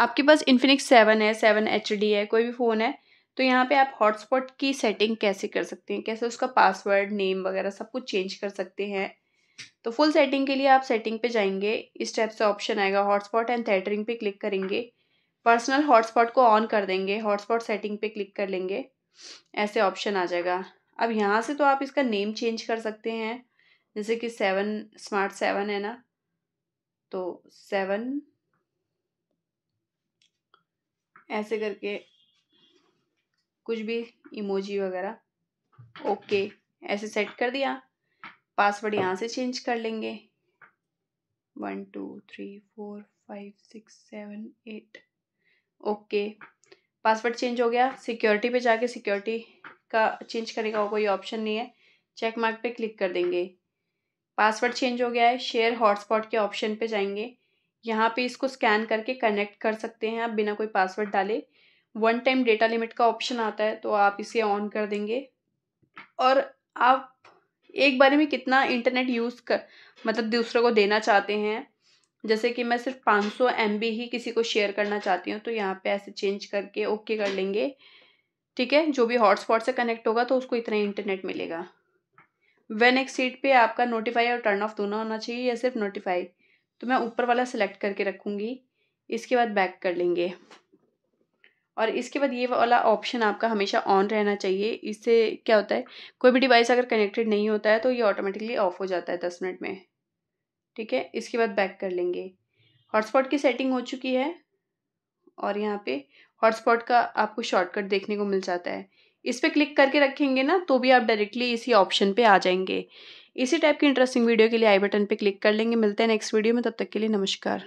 आपके पास Infinix seven है सेवन एच डी है कोई भी फ़ोन है तो यहाँ पे आप हॉटस्पॉट की सेटिंग कैसे कर सकते हैं कैसे उसका पासवर्ड नेम वगैरह सब कुछ चेंज कर सकते हैं तो फुल सेटिंग के लिए आप सेटिंग पे जाएंगे इस टाइप से ऑप्शन आएगा हॉटस्पॉट एंड थेटरिंग पे क्लिक करेंगे पर्सनल हॉटस्पॉट को ऑन कर देंगे हॉटस्पॉट सेटिंग पे क्लिक कर लेंगे ऐसे ऑप्शन आ जाएगा अब यहाँ से तो आप इसका नेम चेंज कर सकते हैं जैसे कि सेवन स्मार्ट सेवन है ना तो सेवन ऐसे करके कुछ भी इमोजी वगैरह ओके ऐसे सेट कर दिया पासवर्ड यहाँ से चेंज कर लेंगे one two three four five six seven eight okay password change हो गया सिक्योरिटी पे जाके सिक्योरिटी का चेंज करने का कोई ऑप्शन नहीं है चेक मार्क पे क्लिक कर देंगे पासवर्ड चेंज हो गया है शेयर हॉटस्पॉट के ऑप्शन पे जाएंगे यहाँ पे इसको स्कैन करके कनेक्ट कर सकते हैं आप बिना कोई पासवर्ड डाले वन टाइम डेटा लिमिट का ऑप्शन आता है तो आप इसे ऑन कर देंगे और आप एक बारे में कितना इंटरनेट यूज़ कर मतलब दूसरे को देना चाहते हैं जैसे कि मैं सिर्फ 500 सौ ही किसी को शेयर करना चाहती हूँ तो यहाँ पे ऐसे चेंज करके ओके कर लेंगे ठीक है जो भी हॉटस्पॉट से कनेक्ट होगा तो उसको इतना इंटरनेट मिलेगा वेन एक्सीट सीट पे आपका नोटिफाई और टर्न ऑफ दोनों होना चाहिए या सिर्फ नोटिफाई तो मैं ऊपर वाला सिलेक्ट करके रखूँगी इसके बाद बैक कर लेंगे और इसके बाद ये वाला ऑप्शन आपका हमेशा ऑन रहना चाहिए इससे क्या होता है कोई भी डिवाइस अगर कनेक्टेड नहीं होता है तो ये ऑटोमेटिकली ऑफ हो जाता है दस मिनट में ठीक है इसके बाद बैक कर लेंगे हॉटस्पॉट की सेटिंग हो चुकी है और यहाँ पे हॉटस्पॉट का आपको शॉर्टकट देखने को मिल जाता है इस पर क्लिक करके रखेंगे ना तो भी आप डायरेक्टली इसी ऑप्शन पर आ जाएंगे इसी टाइप की इंटरेस्टिंग वीडियो के लिए आई बटन पर क्लिक कर लेंगे मिलते हैं नेक्स्ट वीडियो में तब तक के लिए नमस्कार